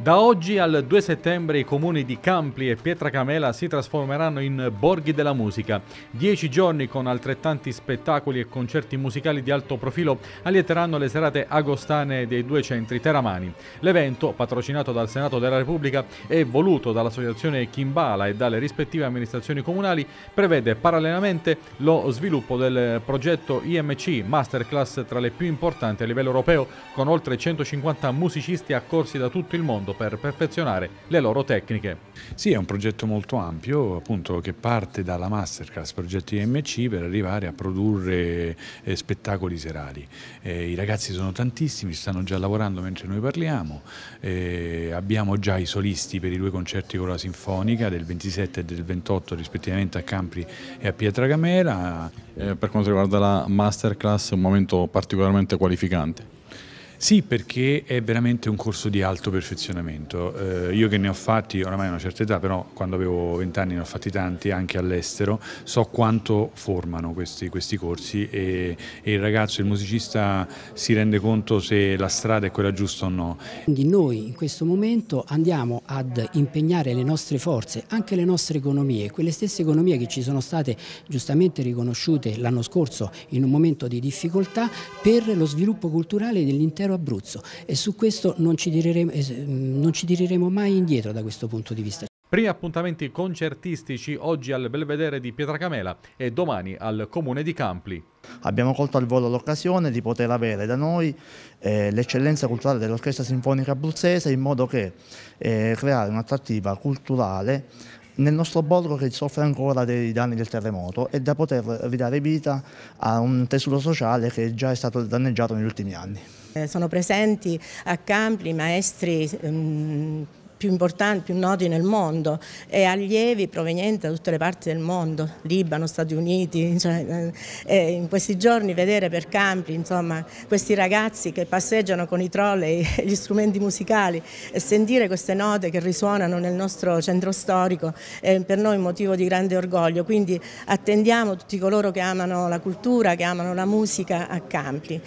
Da oggi al 2 settembre i comuni di Campli e Pietracamela si trasformeranno in borghi della musica. Dieci giorni con altrettanti spettacoli e concerti musicali di alto profilo allieteranno le serate agostane dei due centri teramani. L'evento, patrocinato dal Senato della Repubblica e voluto dall'associazione Kimbala e dalle rispettive amministrazioni comunali, prevede parallelamente lo sviluppo del progetto IMC Masterclass tra le più importanti a livello europeo, con oltre 150 musicisti accorsi da tutto il mondo mondo per perfezionare le loro tecniche. Sì, è un progetto molto ampio, appunto, che parte dalla Masterclass, progetto IMC, per arrivare a produrre eh, spettacoli serali. Eh, I ragazzi sono tantissimi, stanno già lavorando mentre noi parliamo, eh, abbiamo già i solisti per i due concerti con la Sinfonica del 27 e del 28 rispettivamente a Campri e a Pietra Camera. Eh, per quanto riguarda la Masterclass, è un momento particolarmente qualificante. Sì, perché è veramente un corso di alto perfezionamento. Eh, io che ne ho fatti oramai a una certa età, però quando avevo vent'anni ne ho fatti tanti anche all'estero, so quanto formano questi, questi corsi e, e, il ragazzo, il musicista si rende conto se la strada è quella giusta o no. Quindi noi in questo momento andiamo ad impegnare le nostre forze, anche le nostre economie, quelle stesse economie che ci sono state giustamente riconosciute l'anno scorso in un momento di difficoltà per lo sviluppo culturale dell'intero vero Abruzzo e su questo non ci diremo, mm, non ci tireremo mai indietro da questo punto di vista. Primi appuntamenti concertistici oggi al Belvedere di Pietracamela e domani al Comune di Campli. Abbiamo colto al volo l'occasione di poter avere da noi eh, l'eccellenza culturale dell'Orchestra Sinfonica Abruzzese in modo che eh, creare un'attrattiva culturale nel nostro borgo che soffre ancora dei danni del terremoto e da poter ridare vita a un tessuto sociale che già è stato danneggiato negli ultimi anni. Eh, sono presenti a Campli maestri ehm, più importanti, più noti nel mondo e allievi provenienti da tutte le parti del mondo, Libano, Stati Uniti, cioè, eh, in questi giorni vedere per Campi insomma, questi ragazzi che passeggiano con i trolley e gli strumenti musicali e sentire queste note che risuonano nel nostro centro storico è per noi un motivo di grande orgoglio, quindi attendiamo tutti coloro che amano la cultura, che amano la musica a Campi.